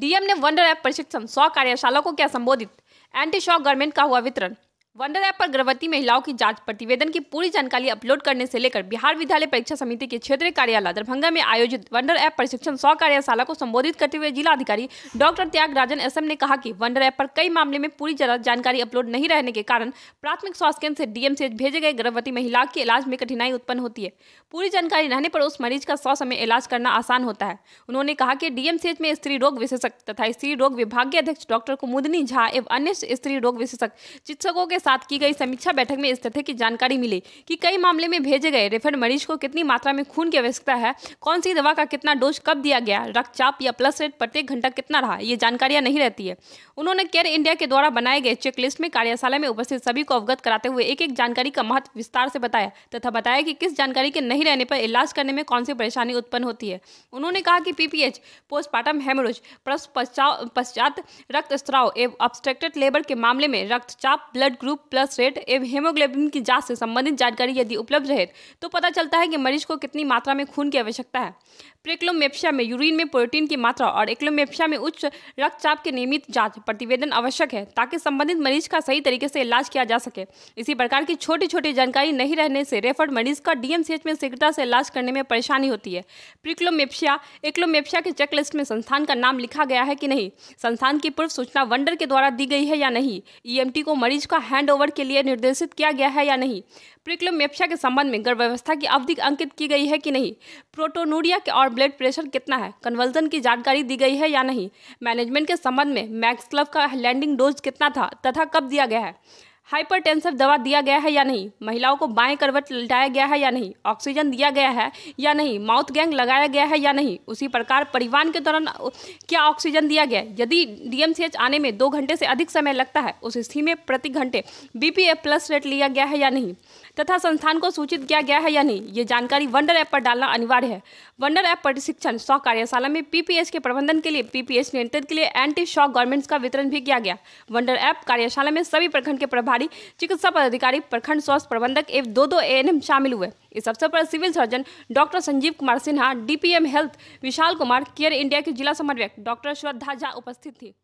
DM ने wonder app प्रशिक्षण सौ कार्यशाला को किया संबोधित एंटी शॉक गवर्नमेंट का हुआ वितरण वंडर ऐप पर गर्भवती महिलाओं की जांच प्रतिवेदन की पूरी जानकारी अपलोड करने से लेकर बिहार विद्यालय परीक्षा समिति के क्षेत्रीय कार्यालय दरभंगा में आयोजित वंडर ऐप प्रशिक्षण सौ कार्यशाला को संबोधित करते हुए जिला अधिकारी डॉक्टर त्याग राजन एस ने कहा कि वंडर ऐप पर कई मामले में पूरी तरह जानकारी अपलोड नहीं रहने के कारण प्राथमिक स्वास्थ्य केंद्र से डीएम भेजे गए गर्भवती महिलाओं के इलाज में कठिनाई उत्पन्न होती है पूरी जानकारी रहने पर उस मरीज का सौ समय इलाज करना आसान होता है उन्होंने कहा कि डीएमसीएच में स्त्री रोग विशेषज्ञ तथा स्त्री रोग विभाग के अध्यक्ष डॉक्टर कुमुदनी झा एवं अन्य स्त्री रोग विशेषज्ञ चिकित्सकों के साथ की गई समीक्षा बैठक में इस तथ्य की जानकारी मिली कि कई मामले में भेजे गए रेफर मरीज को कितनी मात्रा में खून की आवश्यकता है कौन सी दवा का कितना डोज कब दिया गया रक्तचाप या प्लस रेट प्रत्येक घंटा कितना रहा ये जानकारियां नहीं रहती है उन्होंने केयर इंडिया के द्वारा बनाए गए चेकलिस्ट में कार्यशाला में उपस्थित सभी को अवगत कराते हुए एक एक जानकारी का महत्व विस्तार से बताया तथा बताया कि किस जानकारी के नहीं रहने पर इलाज करने में कौन सी परेशानी उत्पन्न होती है उन्होंने कहा कि पीपीएच पोस्टमार्टम हेमरोज पश्चात रक्त स्त्राव एवं अब्स्ट्रेक्टेड लेबर के मामले में रक्तचाप blood group group pulse rate एवं हेमोग्लोबिन की जांच से संबंधित जानकारी यदि उपलब्ध रहे तो पता चलता है कि मरीज को कितनी मात्रा में खून की आवश्यकता है प्रेक्लोमेप्सिया में यूरिन में प्रोटीन की मात्रा और एक्लोमेप्सिया में उच्च रक्तचाप के नियमित जांच प्रतिवेदन आवश्यक है ताकि संबंधित मरीज का सही तरीके से इलाज किया जा सके इसी प्रकार की छोटी छोटी जानकारी नहीं रहने से रेफर्ड मरीज का डीएमसीएच में शीघ्रता से इलाज करने में परेशानी होती है प्रिक्लोमेप्सिया एक्लोमेप्सिया के चेकलिस्ट में संस्थान का नाम लिखा गया है कि नहीं संस्थान की पूर्व सूचना वंडर के द्वारा दी गई है या नहीं ई e को मरीज का हैंड हैंडओवर के लिए निर्देशित किया गया है या नहीं प्रिक्लोमेप्सिया के संबंध में गर्भव्यवस्था की अवधि अंकित की गई है कि नहीं प्रोटोनूरिया के और ब्लड प्रेशर कितना है कन्वर्जन की जानकारी दी गई है या नहीं मैनेजमेंट के संबंध में क्लब का लैंडिंग डोज कितना था तथा कब दिया गया है हाइपरटेंसिव दवा दिया गया है या नहीं महिलाओं को बाएं करवट लटाया गया है या नहीं ऑक्सीजन दिया गया है या नहीं माउथ गैंग लगाया गया है या नहीं उसी प्रकार परिवहन के दौरान क्या ऑक्सीजन दिया गया यदि डीएमसीएच आने में दो घंटे से अधिक समय लगता है उस स्थिति में प्रति घंटे बीपीएफ प्लस रेट लिया गया है या नहीं तथा संस्थान को सूचित किया गया है या नहीं ये जानकारी वंडर ऐप पर डालना अनिवार्य है वंडर ऐप प्रशिक्षण सौ कार्यशाला में पीपीएच के प्रबंधन के लिए पीपीएच नियंत्रण के लिए एंटी शॉक गवर्नमेंट्स का वितरण भी किया गया वंडर ऐप कार्यशाला में सभी प्रखंड के प्रभाव प्रभारी चिकित्सा पदाधिकारी प्रखंड स्वास्थ्य प्रबंधक एवं दो दो एएनएम शामिल हुए इस अवसर पर civil surgeon doctor Sanjeev Kumar Sinha DPM health Vishal Kumar care India के जिला समन्वयक डॉक्टर श्रद्धा झा उपस्थित थी